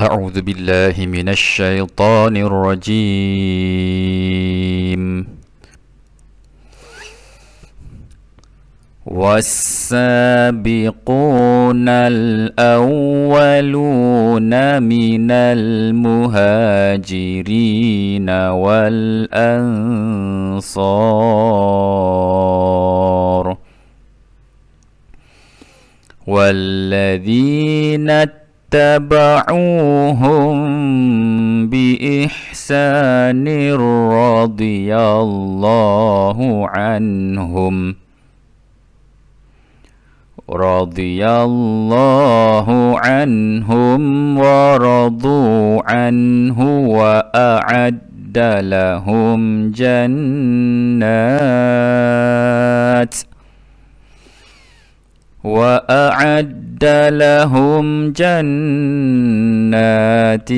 أعوذ بالله من الشيطان الرجيم والسابقون الأولون من المهاجرين والأنصار والذين اتبعوهم بإحسان رضي الله عنهم رضي الله عنهم ورضوا عنه وأعد لهم جنات وأعد لهم جنات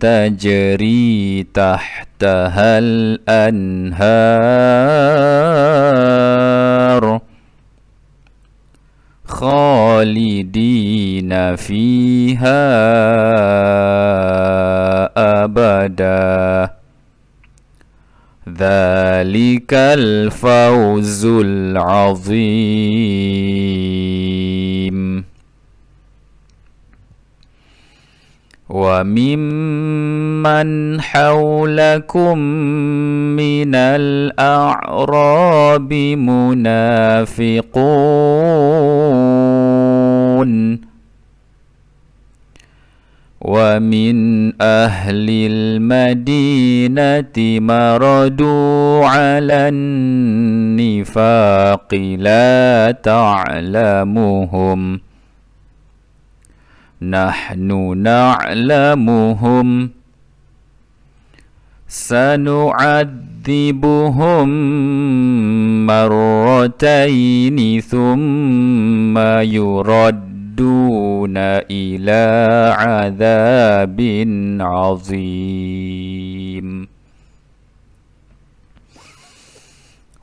تجري تحتها الأنهار خالدين فيها أبدا ذا ذلك الفوز العظيم وممن حولكم من الأعراب منافقون ومن أهل المدينة مردوا على النفاق لا تعلمهم نحن نعلمهم سنعذبهم مرتين ثم يرد يردون إلى عذاب عظيم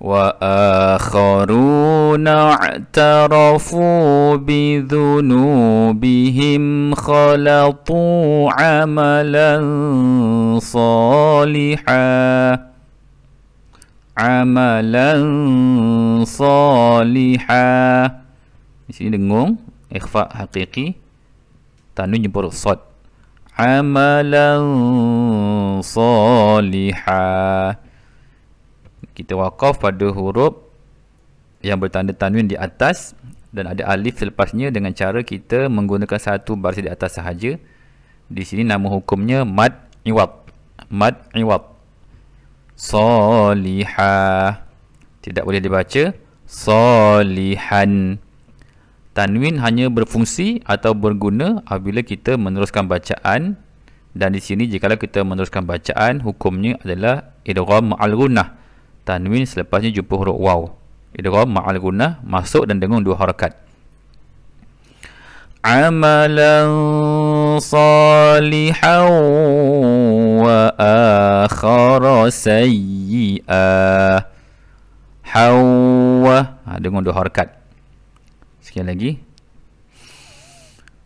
وآخرون اعترفوا بذنوبهم خلطوا عملا صالحا عملا صالحا Di sini dengung ikhfa haqiqi tanwin jumbur sad amalan saliha kita wakaf pada huruf yang bertanda tanwin di atas dan ada alif selepasnya dengan cara kita menggunakan satu baris di atas sahaja di sini nama hukumnya mad iwad mad iwad saliha tidak boleh dibaca salihan Tanwin hanya berfungsi atau berguna apabila kita meneruskan bacaan dan di sini jika kita meneruskan bacaan hukumnya adalah idgham ma'al gunnah. Tanwin selepasnya jumpa huruf waw. Idgham ma'al gunnah masuk dan dengung dua harakat. Amalan salihan wa akhara sayyi'ah. Hawa ha, dengan dua harakat. Sekali lagi.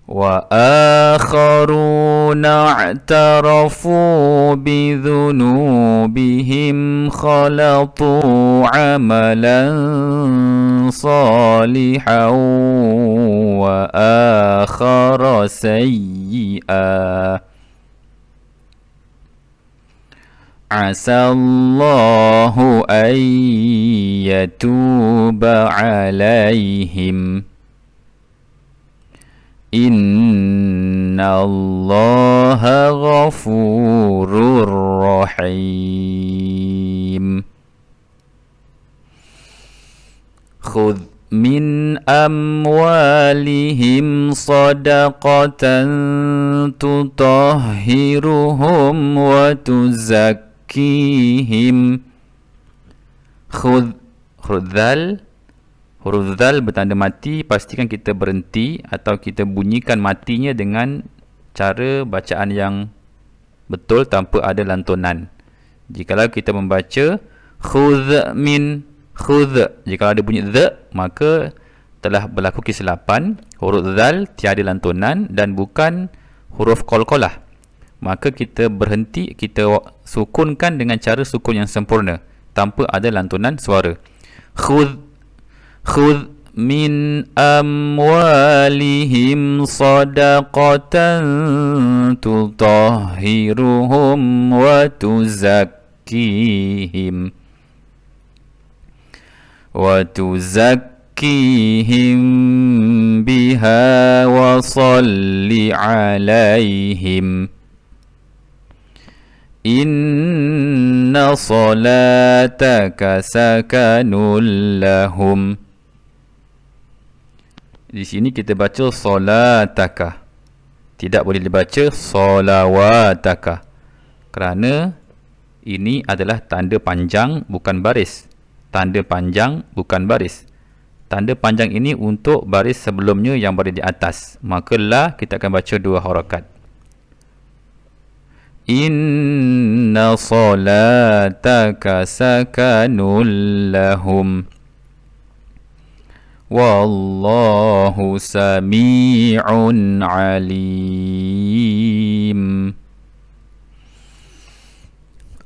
وآخرون اعترفوا بذنوبهم خلطوا عملا صالحا وآخر سيئا عسى الله أن يتوب عليهم إن الله غفور رحيم خذ من أموالهم صدقة تطهرهم وتزكي yuzakihim khudh khudzal huruf zal bertanda mati pastikan kita berhenti atau kita bunyikan matinya dengan cara bacaan yang betul tanpa ada lantunan jikalau kita membaca khudh min khudh jikalau ada bunyi dha maka telah berlaku kesilapan huruf zal tiada lantunan dan bukan huruf qalqalah kol maka kita berhenti kita sukunkan dengan cara sukun yang sempurna tanpa ada lantunan suara khudh khudh min amwalihim sadaqatan tutahhiruhum wa tuzakkihim wa tuzakkihim biha wa salli alaihim Inna salataka سكن لهم Di sini kita baca salataka. Tidak boleh dibaca salawataka. Kerana ini adalah tanda panjang bukan baris. Tanda panjang bukan baris. Tanda panjang ini untuk baris sebelumnya yang berada di atas. Maka lah kita akan baca dua harakat. إن صلاتك سكن لهم والله سميع عليم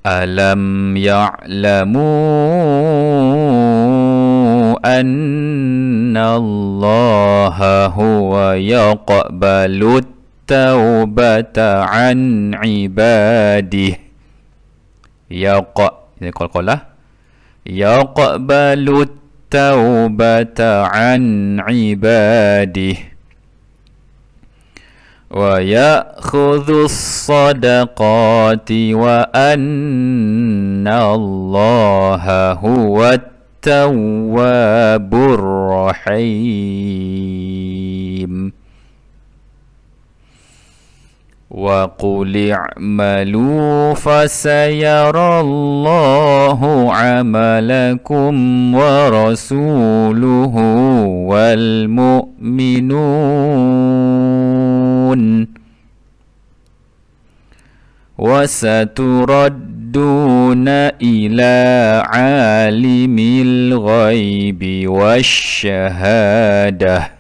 ألم يعلموا أن الله هو يقبل التوبة عن عباده يق قال يقبل التوبة عن عباده ويأخذ الصدقات وأن الله هو التواب الرحيم وقل اعملوا فسيرى الله عملكم ورسوله والمؤمنون وستردون إلى عالم الغيب والشهادة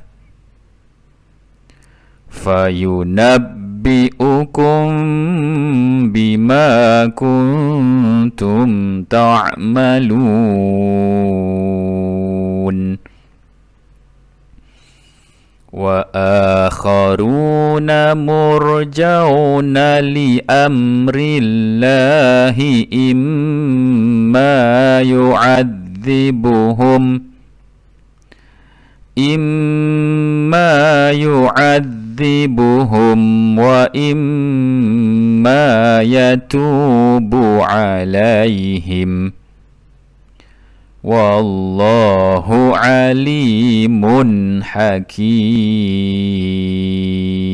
فينبئ أنبئكم بما كنتم تعملون وآخرون مرجون لأمر الله إما يعذبهم إما يعذبهم يعذبهم وإما يتوب عليهم والله عليم حكيم